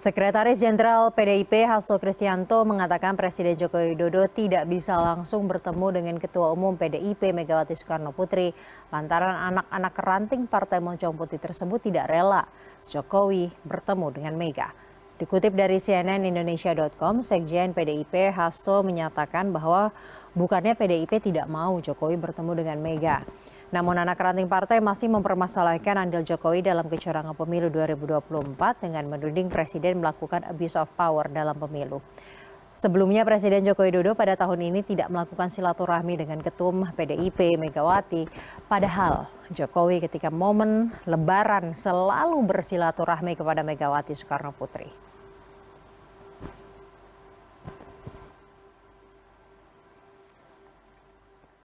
Sekretaris Jenderal PDIP Hasto Kristianto mengatakan Presiden Joko Widodo tidak bisa langsung bertemu dengan Ketua Umum PDIP Megawati Soekarno Putri lantaran anak-anak ranting Partai Moncong Putih tersebut tidak rela Jokowi bertemu dengan Mega. Dikutip dari CNN Indonesia.com, Sekjen PDIP Hasto menyatakan bahwa bukannya PDIP tidak mau Jokowi bertemu dengan Mega. Namun anak ranting partai masih mempermasalahkan andil Jokowi dalam kecurangan pemilu 2024 dengan menuding Presiden melakukan abuse of power dalam pemilu. Sebelumnya Presiden Joko Widodo pada tahun ini tidak melakukan silaturahmi dengan ketum PDIP Megawati. Padahal Jokowi ketika momen lebaran selalu bersilaturahmi kepada Megawati Soekarno Putri.